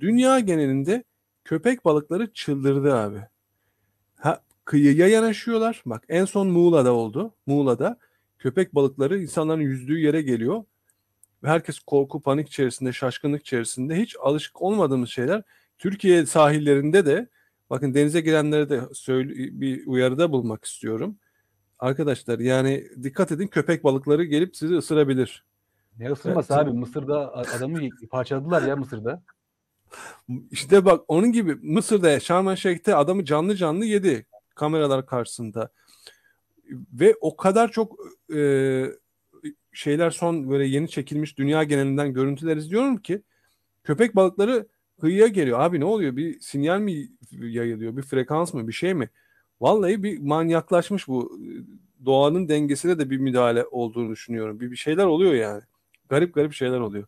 dünya genelinde köpek balıkları çıldırdı abi. Ha, kıyıya yanaşıyorlar. Bak en son Muğla'da oldu. Muğla'da köpek balıkları insanların yüzdüğü yere geliyor. Herkes korku, panik içerisinde, şaşkınlık içerisinde hiç alışık olmadığımız şeyler. Türkiye sahillerinde de bakın denize girenlere de söyle, bir uyarıda bulmak istiyorum. Arkadaşlar yani dikkat edin köpek balıkları gelip sizi ısırabilir. Ne ısırması evet. abi Mısır'da adamı parçaladılar ya Mısır'da. İşte bak onun gibi Mısır'da Şarmen Şeyh'te adamı canlı canlı yedi kameralar karşısında. Ve o kadar çok e, şeyler son böyle yeni çekilmiş dünya genelinden görüntüler izliyorum ki köpek balıkları hıyıya geliyor. Abi ne oluyor? Bir sinyal mi yayılıyor? Bir frekans mı? Bir şey mi? Vallahi bir manyaklaşmış bu. E, doğanın dengesine de bir müdahale olduğunu düşünüyorum. Bir, bir şeyler oluyor yani. Garip garip şeyler oluyor.